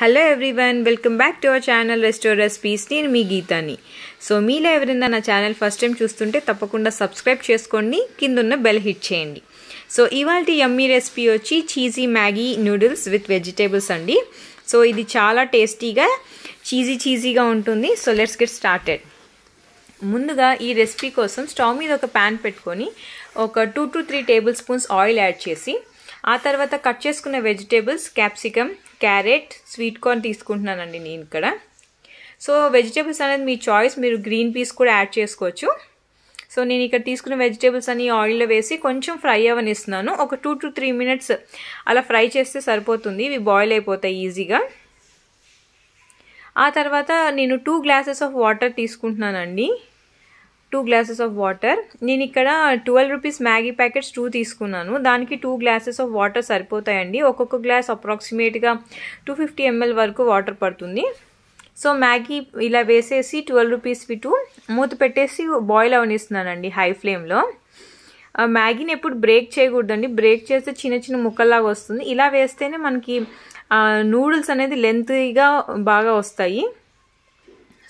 hello everyone welcome back to our channel restore recipes నేను మీ గీతాని so మీలో ఎవరైనా నా ఛానల్ ఫస్ట్ టైం చూస్తుంటే తప్పకుండా సబ్స్క్రైబ్ చేసుకోండి కింద ఉన్న బెల్ హిట్ చేయండి సో ఇవాళ యమ్మీ రెసిపీ వచ్చి cheesy Maggi noodles with vegetables అండి సో ఇది చాలా టేస్టీగా చీజీ చీజీగా ఉంటుంది సో లెట్స్ గెట్ స్టార్టెడ్ ముందుగా ఈ రెసిపీ కోసం స్టవ్ మీద ఒక ప్యాన్ పెట్టుకొని ఒక two to three table spoons oil add చేసి ఆ తర్వాత కట్ చేసుకున్న vegetables capsicum carrot sweet corn తీసుకుంటున్నానండి నేను ఇక్కడ సో వెజిటేబుల్స్ అనేది మీ చాయిస్ మీరు గ్రీన్ పీస్ కూడా యాడ్ చేసుకోవచ్చు సో నేను ఇక్కడ తీసుకున్న వెజిటేబుల్స్ అన్ని ఆయిల్లో వేసి కొంచెం ఫ్రై అవ్వనిస్తున్నాను ఒక టూ టు త్రీ మినిట్స్ అలా ఫ్రై చేస్తే సరిపోతుంది ఇవి బాయిల్ అయిపోతాయి ఈజీగా ఆ తర్వాత నేను టూ గ్లాసెస్ ఆఫ్ వాటర్ తీసుకుంటున్నానండి టూ గ్లాసెస్ ఆఫ్ వాటర్ నేను ఇక్కడ twelve rupees Maggi packets two తీసుకున్నాను దానికి టూ గ్లాసెస్ ఆఫ్ వాటర్ సరిపోతాయండి ఒక్కొక్క గ్లాస్ అప్రాక్సిమేట్గా టూ ఫిఫ్టీ ఎంఎల్ వరకు వాటర్ పడుతుంది సో మ్యాగీ ఇలా వేసేసి ట్వెల్వ్ రూపీస్ విటు మూత పెట్టేసి బాయిల్ అవనిస్తున్నానండి హై ఫ్లేమ్లో మ్యాగీని ఎప్పుడు బ్రేక్ చేయకూడదండి బ్రేక్ చేస్తే చిన్న చిన్న ముక్కల్లాగా వస్తుంది ఇలా వేస్తేనే మనకి నూడిల్స్ అనేది లెంత్గా బాగా వస్తాయి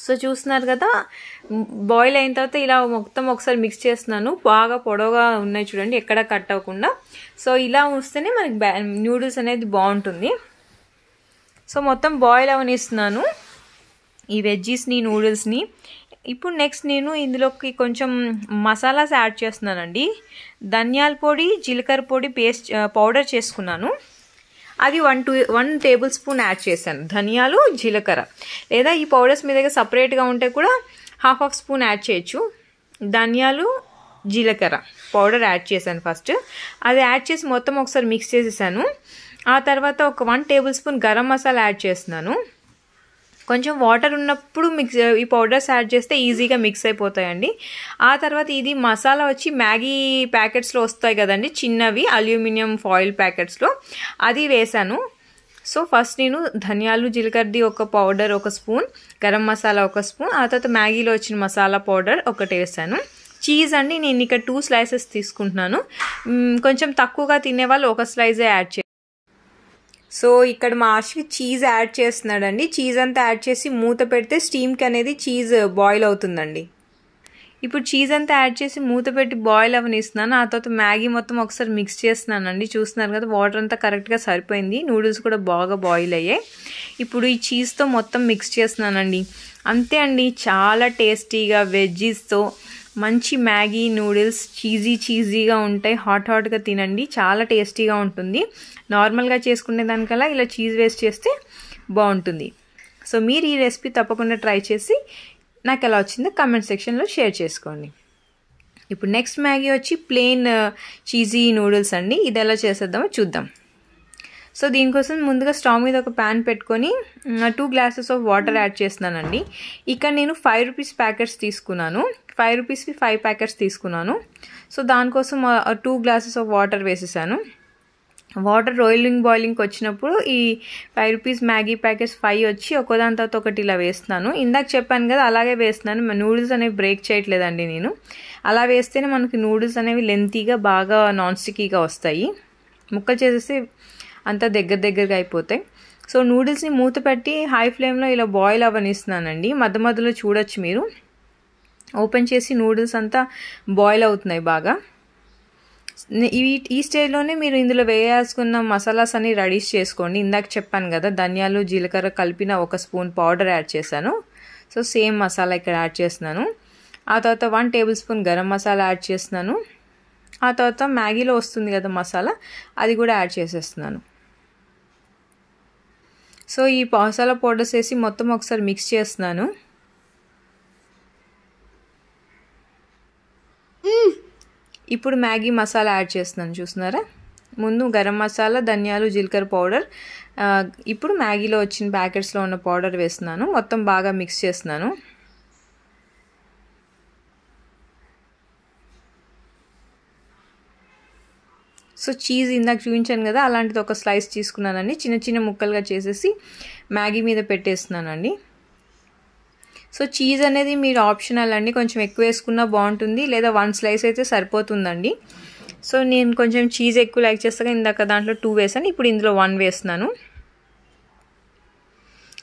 సో చూస్తున్నారు కదా బాయిల్ అయిన తర్వాత ఇలా మొత్తం ఒకసారి మిక్స్ చేస్తున్నాను బాగా పొడవుగా ఉన్నాయి చూడండి ఎక్కడ కట్ అవ్వకుండా సో ఇలా వస్తేనే మనకి నూడిల్స్ అనేది బాగుంటుంది సో మొత్తం బాయిల్ అవనిస్తున్నాను ఈ వెజ్జీస్ని నూడిల్స్ని ఇప్పుడు నెక్స్ట్ నేను ఇందులోకి కొంచెం మసాలాస్ యాడ్ చేస్తున్నానండి ధనియాల పొడి జీలకర్ర పొడి పేస్ట్ పౌడర్ చేసుకున్నాను అది one two one table spoon add చేశాను ధనియాలు జీలకర్ర లేదా ఈ పౌడర్స్ మీ దగ్గర సపరేట్గా ఉంటే కూడా హాఫ్ హాఫ్ స్పూన్ యాడ్ చేయొచ్చు ధనియాలు జీలకర్ర పౌడర్ యాడ్ చేశాను ఫస్ట్ అది యాడ్ చేసి మొత్తం ఒకసారి మిక్స్ చేసేసాను ఆ తర్వాత ఒక one table spoon garam masala add చేస్తున్నాను కొంచెం వాటర్ ఉన్నప్పుడు మిక్స్ ఈ పౌడర్స్ యాడ్ చేస్తే ఈజీగా మిక్స్ అయిపోతాయండి ఆ తర్వాత ఇది మసాలా వచ్చి మ్యాగీ ప్యాకెట్స్లో వస్తాయి కదండి చిన్నవి అల్యూమినియం ఫాయిల్ ప్యాకెట్స్లో అది వేశాను సో ఫస్ట్ నేను ధనియాలు జీలకర్రీ ఒక పౌడర్ ఒక స్పూన్ గరం మసాలా ఒక స్పూన్ ఆ తర్వాత మ్యాగీలో వచ్చిన మసాలా పౌడర్ ఒకటి వేసాను చీజ్ అండి నేను ఇక్కడ టూ స్లైసెస్ తీసుకుంటున్నాను కొంచెం తక్కువగా తినే వాళ్ళు ఒక స్లైజే యాడ్ చేయాలి సో ఇక్కడ మా ఆశిక్ చీజ్ యాడ్ చేస్తున్నాడండి చీజ్ అంతా యాడ్ చేసి మూత పెడితే స్టీమ్కి అనేది చీజ్ బాయిల్ అవుతుందండి ఇప్పుడు చీజ్ అంతా యాడ్ చేసి మూత పెట్టి బాయిల్ అవనిస్తున్నాను ఆ తర్వాత మ్యాగీ మొత్తం ఒకసారి మిక్స్ చేస్తున్నానండి చూస్తున్నారు కదా వాటర్ అంతా కరెక్ట్గా సరిపోయింది నూడిల్స్ కూడా బాగా బాయిల్ అయ్యాయి ఇప్పుడు ఈ చీజ్తో మొత్తం మిక్స్ చేస్తున్నానండి అంతే అండి చాలా టేస్టీగా వెజ్జీస్తో మంచి మ్యాగీ నూడిల్స్ చీజీ చీజీగా ఉంటాయి హాట్ హాట్గా తినండి చాలా టేస్టీగా ఉంటుంది నార్మల్గా చేసుకునే దానికల్లా ఇలా చీజ్ వేస్ట్ చేస్తే బాగుంటుంది సో మీరు ఈ రెసిపీ తప్పకుండా ట్రై చేసి నాకు ఎలా వచ్చిందో కమెంట్ సెక్షన్లో షేర్ చేసుకోండి ఇప్పుడు నెక్స్ట్ మ్యాగీ వచ్చి ప్లెయిన్ చీజీ నూడిల్స్ అండి ఇది ఎలా చేసేద్దామో చూద్దాం సో దీనికోసం ముందుగా స్టవ్ మీద ఒక ప్యాన్ పెట్టుకొని two glasses of water add చేస్తున్నానండి ఇక్కడ నేను ఫైవ్ రూపీస్ ప్యాకెట్స్ తీసుకున్నాను ఫైవ్ రూపీస్కి ఫైవ్ ప్యాకెట్స్ తీసుకున్నాను సో దానికోసం టూ గ్లాసెస్ ఆఫ్ వాటర్ వేసేసాను వాటర్ రోయిలింగ్ బాయిలింగ్కి వచ్చినప్పుడు ఈ five rupees Maggi packets five వచ్చి ఒక్కోదాని తర్వాత ఒకటి ఇలా వేస్తున్నాను ఇందాక చెప్పాను కదా అలాగే వేస్తున్నాను నూడిల్స్ అనేవి బ్రేక్ చేయట్లేదండి నేను అలా వేస్తేనే మనకి నూడిల్స్ అనేవి లెంతీగా బాగా నాన్ స్టిక్కీగా వస్తాయి ముక్కలు చేసేసి అంతా దగ్గర దగ్గరగా అయిపోతాయి సో నూడిల్స్ని మూత పెట్టి హై ఫ్లేమ్లో ఇలా బాయిల్ అవ్వనిస్తున్నానండి మధ్య మధ్యలో చూడొచ్చు మీరు ఓపెన్ చేసి నూడిల్స్ అంతా బాయిల్ అవుతున్నాయి బాగా ఈ ఈ స్టేజ్లోనే మీరు ఇందులో వేయాల్సుకున్న మసాలాస్ అన్ని రెడీస్ చేసుకోండి ఇందాక చెప్పాను కదా ధనియాలు జీలకర్ర కలిపిన ఒక స్పూన్ పౌడర్ యాడ్ చేశాను సో సేమ్ మసాలా ఇక్కడ యాడ్ చేస్తున్నాను ఆ తర్వాత one table spoon garam masala add చేస్తున్నాను ఆ తర్వాత మ్యాగీలో వస్తుంది కదా మసాలా అది కూడా యాడ్ చేసేస్తున్నాను సో ఈ మసాలా పౌడర్స్ వేసి మొత్తం ఒకసారి మిక్స్ చేస్తున్నాను ఇప్పుడు మ్యాగీ మసాలా యాడ్ చేస్తున్నాను చూస్తున్నారా ముందు గరం మసాలా ధనియాలు జీలకర్ర పౌడర్ ఇప్పుడు మ్యాగీలో వచ్చిన ప్యాకెట్స్లో ఉన్న పౌడర్ వేస్తున్నాను మొత్తం బాగా మిక్స్ చేస్తున్నాను సో చీజ్ ఇందాక చూపించాను కదా అలాంటిది ఒక స్లైస్ తీసుకున్నానండి చిన్న చిన్న ముక్కలుగా చేసేసి మ్యాగీ మీద పెట్టేస్తున్నానండి సో చీజ్ అనేది మీరు ఆప్షనల్ అండి కొంచెం ఎక్కువ వేసుకున్నా బాగుంటుంది లేదా వన్ స్లైస్ అయితే సరిపోతుందండి సో నేను కొంచెం చీజ్ ఎక్కువ లైక్ చేస్తాక ఇందాక దాంట్లో టూ వేసాను ఇప్పుడు ఇందులో వన్ వేస్తున్నాను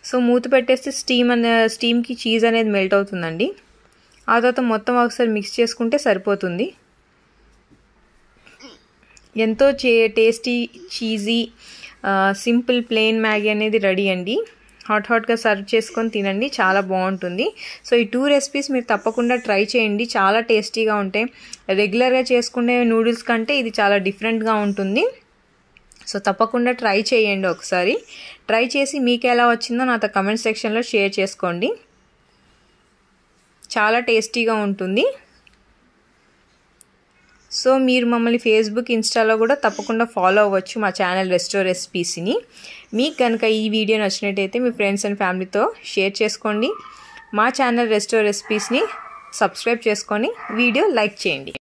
సో మూత పెట్టేస్తే స్టీమ్ అనే స్టీమ్కి చీజ్ అనేది మెల్ట్ అవుతుందండి ఆ తర్వాత మొత్తం ఒకసారి మిక్స్ చేసుకుంటే సరిపోతుంది ఎంతో చే tasty cheesy simple plain Maggi అనేది రెడీ అండి హాట్ హాట్గా సర్వ్ చేసుకొని తినండి చాలా బాగుంటుంది సో ఈ టూ రెసిపీస్ మీరు తప్పకుండా ట్రై చేయండి చాలా టేస్టీగా ఉంటాయి రెగ్యులర్గా చేసుకునే నూడిల్స్ కంటే ఇది చాలా డిఫరెంట్గా ఉంటుంది సో తప్పకుండా ట్రై చేయండి ఒకసారి ట్రై చేసి మీకు ఎలా వచ్చిందో నాతో కమెంట్ సెక్షన్లో షేర్ చేసుకోండి చాలా టేస్టీగా ఉంటుంది సో మీరు మమ్మల్ని ఫేస్బుక్ ఇన్స్టాలో కూడా తప్పకుండా ఫాలో అవ్వచ్చు మా ఛానల్ రెస్టో రెసిపీస్ని మీకు కనుక ఈ వీడియో నచ్చినట్టయితే మీ ఫ్రెండ్స్ అండ్ ఫ్యామిలీతో షేర్ చేసుకోండి మా ఛానల్ రెస్టో రెసిపీస్ని సబ్స్క్రైబ్ చేసుకొని వీడియో లైక్ చేయండి